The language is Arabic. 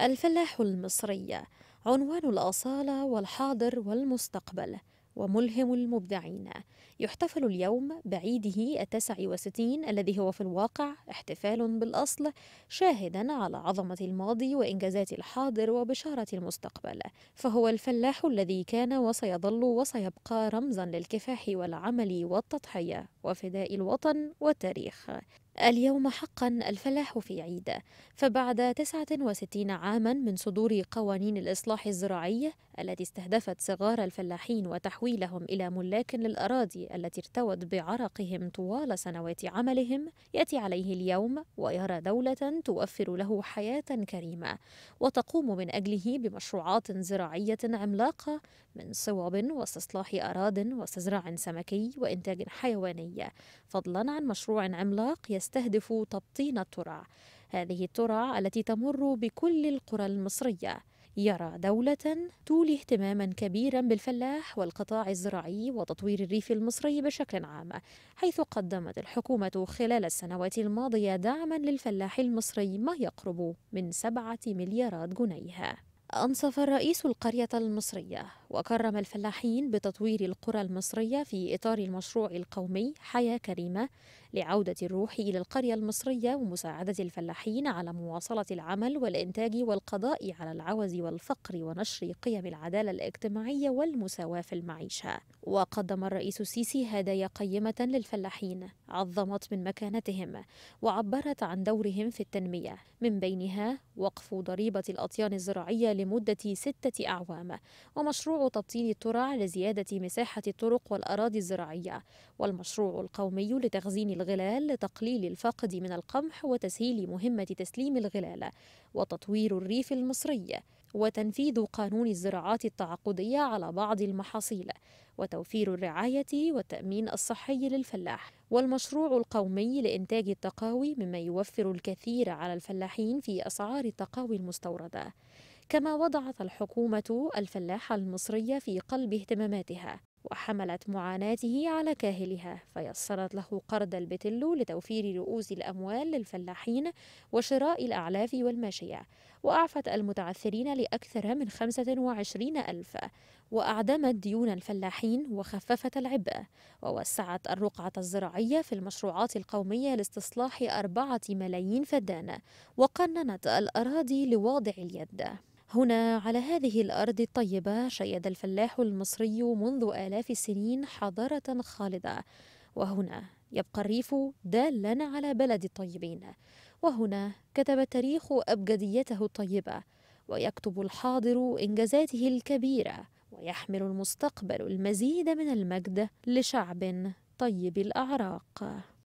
الفلاح المصري عنوان الأصالة والحاضر والمستقبل وملهم المبدعين يحتفل اليوم بعيده التسع وستين الذي هو في الواقع احتفال بالأصل شاهدا على عظمة الماضي وإنجازات الحاضر وبشارة المستقبل فهو الفلاح الذي كان وسيظل وسيبقى رمزا للكفاح والعمل والتضحية وفداء الوطن والتاريخ اليوم حقا الفلاح في عيد فبعد 69 عاما من صدور قوانين الإصلاح الزراعي التي استهدفت صغار الفلاحين وتحويلهم إلى ملاك للأراضي التي ارتوت بعرقهم طوال سنوات عملهم يأتي عليه اليوم ويرى دولة توفر له حياة كريمة وتقوم من أجله بمشروعات زراعية عملاقة من صوب واستصلاح أراض واستزراع سمكي وإنتاج حيواني البحرية فضلا عن مشروع عملاق يستهدف تبطين الترع هذه الترع التي تمر بكل القرى المصرية يرى دولة تولي اهتماما كبيرا بالفلاح والقطاع الزراعي وتطوير الريف المصري بشكل عام، حيث قدمت الحكومة خلال السنوات الماضية دعما للفلاح المصري ما يقرب من سبعة مليارات جنيه. أنصف الرئيس القرية المصرية وكرم الفلاحين بتطوير القرى المصرية في إطار المشروع القومي حياة كريمة لعودة الروح إلى القرية المصرية ومساعدة الفلاحين على مواصلة العمل والإنتاج والقضاء على العوز والفقر ونشر قيم العدالة الاجتماعية والمساواة في المعيشة وقدم الرئيس السيسي هدايا قيمة للفلاحين عظمت من مكانتهم وعبرت عن دورهم في التنمية من بينها وقف ضريبة الأطيان الزراعية لمدة ستة أعوام ومشروع تبطين الترع لزيادة مساحة الطرق والأراضي الزراعية والمشروع القومي لتخزين الغلال لتقليل الفقد من القمح وتسهيل مهمة تسليم الغلال وتطوير الريف المصري وتنفيذ قانون الزراعات التعاقدية على بعض المحاصيل وتوفير الرعاية والتأمين الصحي للفلاح والمشروع القومي لإنتاج التقاوي مما يوفر الكثير على الفلاحين في أسعار التقاوي المستوردة كما وضعت الحكومة الفلاح المصري في قلب اهتماماتها وحملت معاناته على كاهلها فيسرت له قرض البتلو لتوفير رؤوس الأموال للفلاحين وشراء الأعلاف والماشية وأعفت المتعثرين لأكثر من 25 ألف وأعدمت ديون الفلاحين وخففت العبء ووسعت الرقعة الزراعية في المشروعات القومية لاستصلاح أربعة ملايين فدان وقننت الأراضي لواضع اليد هنا على هذه الأرض الطيبة شيد الفلاح المصري منذ آلاف السنين حضارة خالدة وهنا يبقى الريف دالا على بلد الطيبين وهنا كتب التاريخ أبجديته الطيبة ويكتب الحاضر إنجازاته الكبيرة ويحمل المستقبل المزيد من المجد لشعب طيب الأعراق